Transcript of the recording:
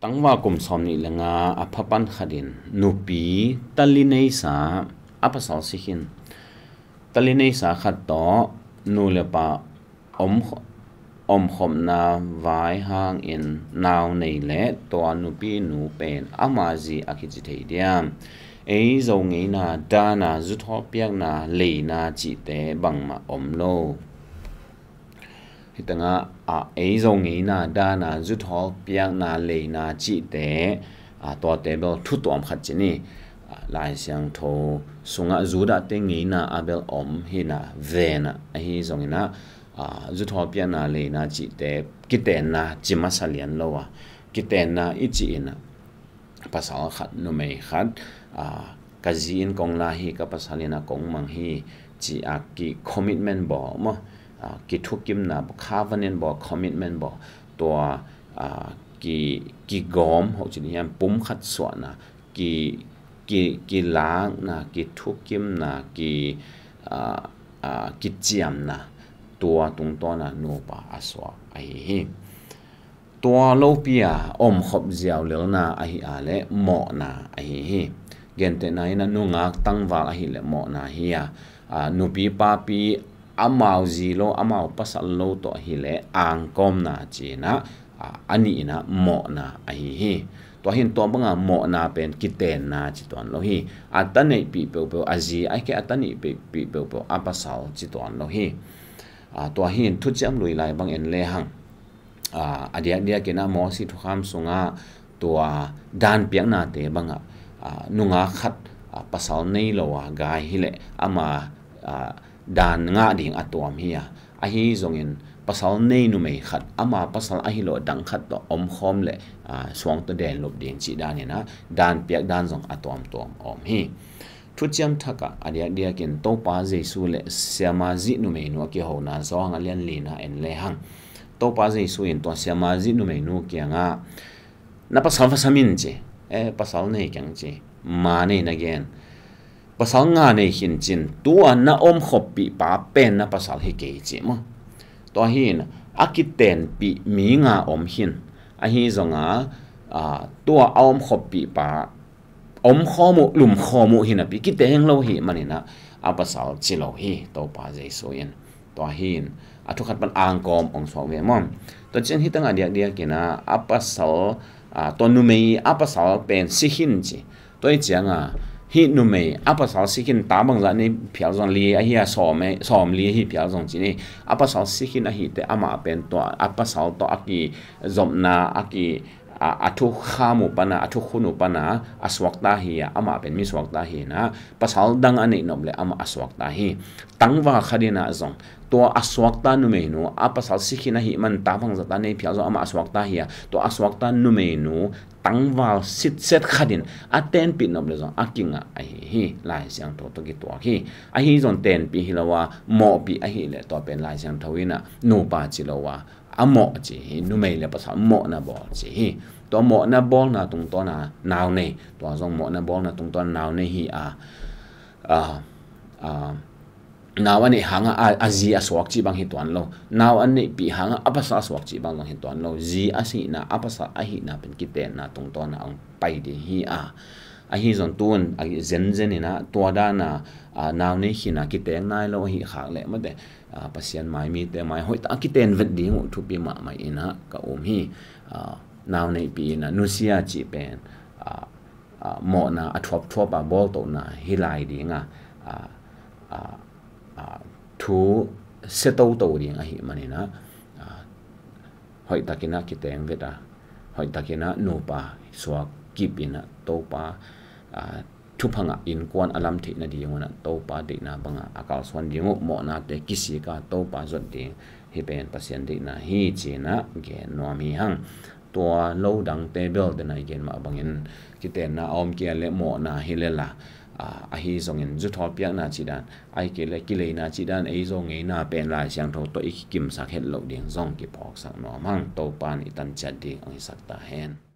tangwa kumsom ni langa aphapan khadin nupi talinei sa apasal sikhin talinei sa khat to nu le pa om om khom na vai hang in naw nei le to nupi nu pen amazi akhichi thei diam ei zong ngei na dana zu tho piak na le na chi te bang ma om lo ဟိတငါအိဆုံးငိနာဒါနာဇုထောပြန်နာလေနာကြည့်တဲ့အာတော်တယ်ဘထုတုံခတ်ချင်နီလိုင်ဆောင်ထိုဆုငါဇူဒတဲ့ငိနာအဘယ်အုံဟိနာဝေနာအိဆုံးငိနာအာဇုထောပြန်နာလေနာကြည့်တဲ့ကိတဲနာဂျမဆလျန်လောဝကိတဲနာအစ်ချီနာပါစာခတ်နုမေခတ်အာကဇီင်ကောင်လာဟိကပါစာလျနာကောင်မန်ဟိချီအကီ commitment ဘောမော ki thukim na bo khavanin bo commitment bo to ki ki gom ho chin yam pum khat so na ki ki ki lang na ki thukim na ki ki chiam na tua tung to na no pa aswa ai hi tua lo pia om khop ziaw lel na ai ale mo na ai hi gente na ina nu ngak tang wal ai le mo na hi ya nupi pa pi amau zi lo amau pasal lo to hi le ang kom na chi na ani na mo na a hi hi to hin to banga mo na pen kiten na chi ton lo hi atane pi pe pe azi ai ke atane pi pi pe pe pasal chi ton lo hi a to hin thu cham lui lai bang en le hang a adia dia ke na mo si thu kham sunga to dan piang na te banga nunga khat pasal nei lo wa ga hi le ama a ดานงาดิงอตวมเฮียอะฮีจงอินปะสาลเนนุไมขัดอามาปะสาลอะฮิโลดังขัดตออมคอมแลอ่สวงตะแดนลบเดียนจีดานเนนะดานเปียกดานจงอตวมตอมอมเฮทุจมทกะอะเดียเดียกินตอปาเยซ pasal nga nei hin chin tu an na om khop pi pa pen na pasal hi ke chi ma to hin akiten pi mi nga om hin a hi zonga a tu a om khop pi pa om khomu lum khomu hina pi ki teng lo hi manina a pasal chi lo hi to pa jai so yin to hin a thu khat ban ang kom ong so ve mom to chen hi tang a dia dia kina a pasal a to nu mei a pasal pen si hin chi to i chiang a hi nu me apa sal sikin ta bang za ni phial zon li a hi a so me so m li hi phial zon chi ni apa sal sikin a hi te ama pen to apa sal to aki zom na aki atho khamu pana atho khunu pana aswakta hi ya ama pen mi swakta hi na pasal dang ani nomle ama aswakta hi tangwa khadina zong to aswakta numeno a pasal sikhina hi man ta phang zata nei phya zo ama aswakta hi ya to aswakta numeno tangwa sit set khadin a ten pin nomle zong akinga a hi hi lai siang to to ki to hi a hi zon ten pi hilawa mo pi a hi le to pen lai siang thawina no pa chilawa amo chi numei le pas amo na bỏ bo chi to mo na bỏ na tung to na nào này, to zong mo na bỏ na tung to naw ne hi a a a naw ani hanga a azi a swak chi bang hi tuan lo naw à pi hanga apasa swak bằng bang hi toàn lâu, gì à gì na apasa à hi na bên kia pe na tung to na ông bay đi hi à a hi zon tun a zen zen ina tua da na a naw ne hi na ki teng nai lo hi khak le ma de a pasian mai mi te mai hoi ta ki ten vet ding u thu pi ma mai ina ka um hi a naw ne pi na nu sia chi pen a mo na a thop thop a bol to na hi lai ding a a a thu se to to ding a hi manina hoi takina ki teng veta hoi takina nupa suak kipina topa thupanga in kwan alam thi na di ngona topa de na banga akal swan di ngo mo na te kisi ka topa zot de hi pen pasien de na hi che na ge no mi hang to lo dang te bel de na gen ma bangin ki te na om kia le mo na hi le la à, a hi zong in jutho pia na chi dan ai ke le ki le na chi dan ei zong ei na pen la siang tho to ik kim sak het lo ding zong ki phok sak no mang topan itan chat ding ang sak ta hen